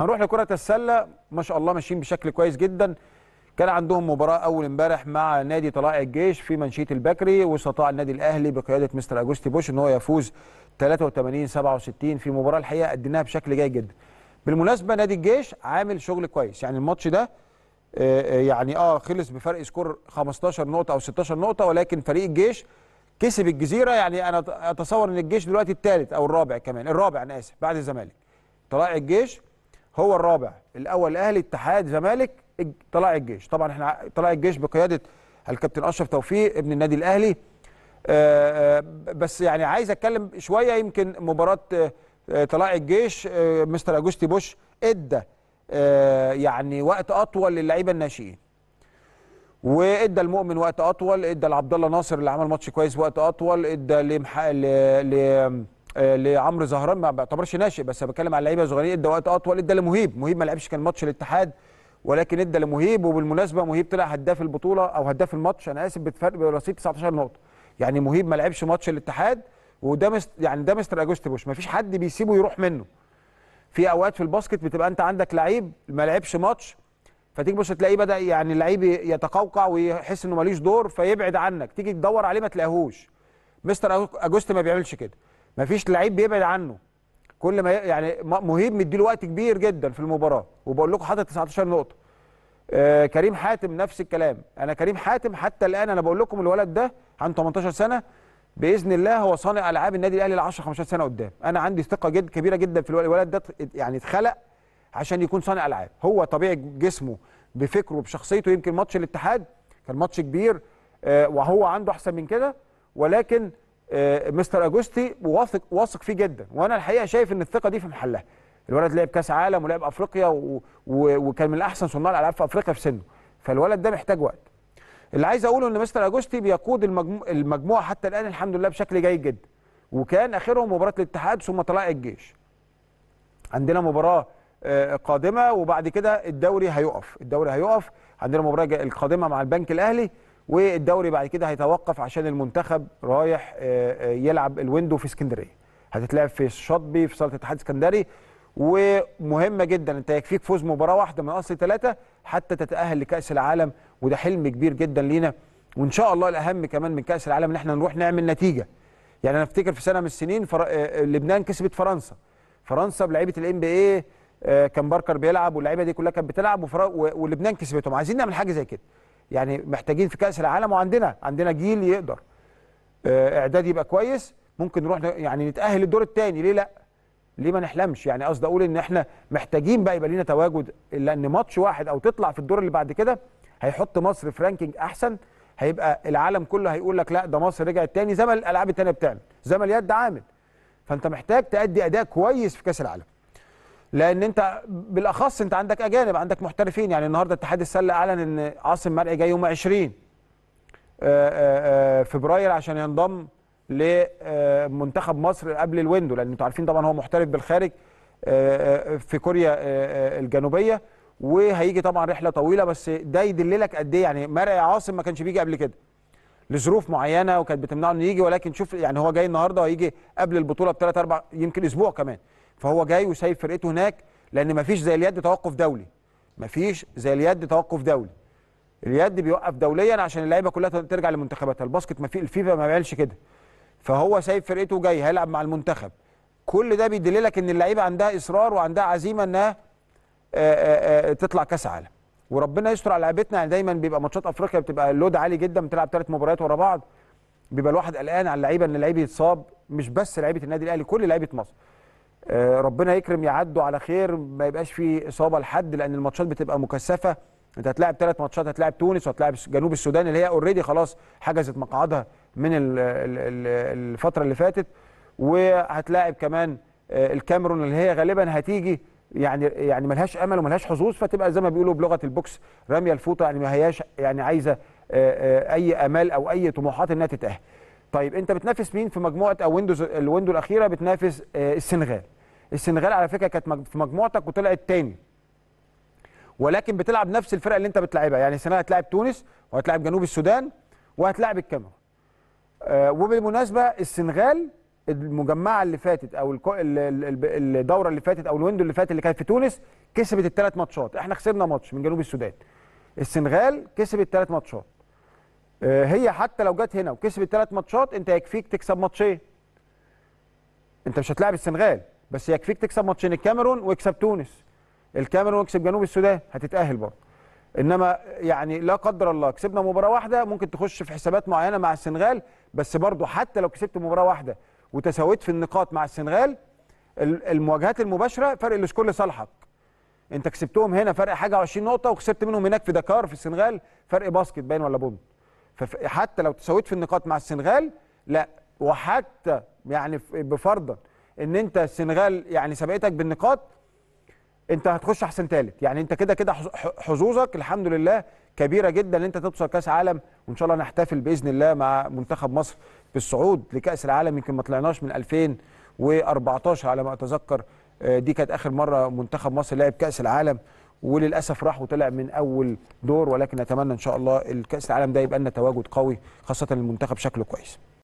هنروح لكره السله ما شاء الله ماشيين بشكل كويس جدا كان عندهم مباراه اول امبارح مع نادي طلائع الجيش في منشيه البكري واستطاع النادي الاهلي بقياده مستر اجوستي بوش ان هو يفوز 83 67 في مباراه الحقيقه اديناها بشكل جيد جدا بالمناسبه نادي الجيش عامل شغل كويس يعني الماتش ده آه، آه، يعني اه خلص بفرق سكور 15 نقطه او 16 نقطه ولكن فريق الجيش كسب الجزيره يعني انا اتصور ان الجيش دلوقتي الثالث او الرابع كمان الرابع انا اسف بعد الزمالك طلائع الجيش هو الرابع الاول اهلي اتحاد زمالك طلائع الجيش طبعا احنا طلائع الجيش بقياده الكابتن اشرف توفيق ابن النادي الاهلي آه، آه، بس يعني عايز اتكلم شويه يمكن مباراه آه، طلائع الجيش مستر اجوستي بوش ادى يعني وقت اطول للعيبه الناشئين وادى المؤمن وقت اطول ادى لعبد الله ناصر اللي عمل ماتش كويس وقت اطول ادى لمح... ل... ل... آه، لعمرو زهران ما بعتبرش ناشئ بس بتكلم على لعيبه صغيرين ادى وقت اطول ادى لمهيب مهيب ما لعبش كان ماتش الاتحاد ولكن ادى لمهيب وبالمناسبه مهيب طلع هداف البطوله او هداف الماتش انا اسف بفرق برصيد 19 نقطه يعني مهيب ما لعبش ماتش الاتحاد وده مست يعني ده مستر اجوست بوش ما فيش حد بيسيبه يروح منه في اوقات في الباسكت بتبقى انت عندك لعيب ما لعبش ماتش فتيجي بص تلاقيه بدا يعني اللعيب يتقوقع ويحس انه ماليش دور فيبعد عنك تيجي تدور عليه ما تلاقيهوش مستر اجوست ما بيعملش كده مفيش لعيب بيبعد عنه كل ما يعني مهيب مديله وقت كبير جدا في المباراه وبقول لكم حاطط 19 نقطه آه كريم حاتم نفس الكلام انا كريم حاتم حتى الان انا بقول لكم الولد ده عنده 18 سنه باذن الله هو صانع العاب النادي الاهلي ال 10 15 سنه قدام انا عندي ثقه جد كبيره جدا في الولد, الولد ده يعني اتخلق عشان يكون صانع العاب هو طبيعي جسمه بفكره بشخصيته يمكن ماتش الاتحاد كان ماتش كبير آه وهو عنده احسن من كده ولكن آه، مستر اجوستي واثق واثق فيه جدا وانا الحقيقه شايف ان الثقه دي في محلها الولد لعب كاس عالم ولعب افريقيا و... و... وكان من احسن صناع الالعاب في افريقيا في سنه فالولد ده محتاج وقت اللي عايز اقوله ان مستر اجوستي بيقود المجمو... المجموعه حتى الان الحمد لله بشكل جيد جدا وكان اخرهم مباراه الاتحاد ثم طلائع الجيش عندنا مباراه آه، قادمه وبعد كده الدوري هيقف الدوري هيقف عندنا مباراه القادمه مع البنك الاهلي والدوري بعد كده هيتوقف عشان المنتخب رايح آه، آه، يلعب الويندو في اسكندريه هتتلعب في شطبي في صاله الاتحاد الاسكندري ومهمه جدا انت يكفيك فوز مباراه واحده من اصل ثلاثه حتى تتاهل لكاس العالم وده حلم كبير جدا لينا وان شاء الله الاهم كمان من كاس العالم ان احنا نروح نعمل نتيجه يعني انا افتكر في سنه من السنين فر... آه، لبنان كسبت فرنسا فرنسا بلعيبه الام بي اي كان باركر بيلعب واللعيبه دي كلها كانت بتلعب وفر... ولبنان كسبتهم عايزين نعمل حاجه زي كده يعني محتاجين في كاس العالم وعندنا عندنا جيل يقدر آه، اعداد يبقى كويس ممكن نروح يعني نتاهل للدور الثاني ليه لا ليه ما نحلمش يعني قصدي اقول ان احنا محتاجين بقى يبقى لينا تواجد لان ماتش واحد او تطلع في الدور اللي بعد كده هيحط مصر في رانكينج احسن هيبقى العالم كله هيقول لك لا ده مصر رجعت تاني زي ما الالعاب التانيه بتعمل زي ما اليد عامل فانت محتاج تادي اداء كويس في كاس العالم لان انت بالاخص انت عندك اجانب عندك محترفين يعني النهارده اتحاد السله اعلن ان عاصم مرعي جاي يوم 20 آه، آه، آه، فبراير عشان ينضم لمنتخب مصر قبل الويندو لان انتوا عارفين طبعا هو محترف بالخارج في كوريا الجنوبيه وهيجي طبعا رحله طويله بس ده يدللك قد ايه يعني مرعي عاصم ما كانش بيجي قبل كده لظروف معينه وكانت بتمنعه انه يجي ولكن شوف يعني هو جاي النهارده وهيجي قبل البطوله بثلاث اربع يمكن اسبوع كمان فهو جاي وسايب فرقته هناك لان مفيش زي اليد توقف دولي مفيش زي اليد توقف دولي اليد بيوقف دوليا عشان اللعيبه كلها ترجع لمنتخباتها الباسكت ما في الفيفا ما بيعملش كده فهو سايب فرقته وجاي هيلعب مع المنتخب كل ده بيدللك ان اللعيبه عندها اصرار وعندها عزيمه انها آآ آآ تطلع كاس عالم وربنا يستر على لعيبتنا يعني دايما بيبقى ماتشات افريقيا بتبقى اللود عالي جدا بتلعب ثلاث مباريات ورا بعض بيبقى الواحد قلقان على اللعيبه ان اللعيب يتصاب مش بس لعيبه النادي الاهلي كل لعيبه مصر آه، ربنا يكرم يعدوا على خير ما يبقاش في اصابه لحد لان الماتشات بتبقى مكثفه انت هتلاعب ثلاث ماتشات هتلاعب تونس وهتلاعب جنوب السودان اللي هي اوريدي خلاص حجزت مقعدها من الفتره اللي فاتت وهتلاعب كمان آه، الكاميرون اللي هي غالبا هتيجي يعني يعني ملهاش امل وملهاش حظوظ فتبقى زي ما بيقولوا بلغه البوكس راميه الفوطه يعني ما هياش يعني عايزه آه، اي امال او اي طموحات انها تتاهل طيب انت بتنافس مين في مجموعه او آه، ويندوز الويندو الاخيره بتنافس آه، السنغال السنغال على فكره كانت في مجموعتك وطلعت تاني ولكن بتلعب نفس الفرق اللي انت بتلعبها يعني السنغال هتلاعب تونس وهتلاعب جنوب السودان وهتلاعب الكاميرون آه، وبالمناسبه السنغال المجمعه اللي فاتت او الدوره اللي فاتت او الويندو اللي فات اللي كانت في تونس كسبت الثلاث ماتشات احنا خسرنا ماتش من جنوب السودان السنغال كسبت الثلاث ماتشات آه، هي حتى لو جت هنا وكسبت ثلاث ماتشات انت يكفيك تكسب ماتشين انت مش هتلاعب السنغال بس يكفيك تكسب ماتشين الكاميرون ويكسب تونس الكاميرون ويكسب جنوب السودان هتتاهل برضه انما يعني لا قدر الله كسبنا مباراه واحده ممكن تخش في حسابات معينه مع السنغال بس برضه حتى لو كسبت مباراه واحده وتساويت في النقاط مع السنغال المواجهات المباشره فرق السكور لصالحك انت كسبتهم هنا فرق حاجه و20 نقطه وكسبت منهم هناك في دكار في السنغال فرق باسكت باين ولا بوم فحتى لو تساويت في النقاط مع السنغال لا وحتى يعني بفرضا ان انت السنغال يعني سبقتك بالنقاط انت هتخش احسن ثالث يعني انت كده كده حظوظك الحمد لله كبيره جدا ان انت توصل كاس عالم وان شاء الله نحتفل باذن الله مع منتخب مصر بالصعود لكاس العالم يمكن ما طلعناش من 2014 على ما اتذكر آه، دي كانت اخر مره منتخب مصر لعب كاس العالم وللاسف راح وطلع من اول دور ولكن اتمنى ان شاء الله الكاس العالم ده يبقى لنا تواجد قوي خاصه المنتخب شكله كويس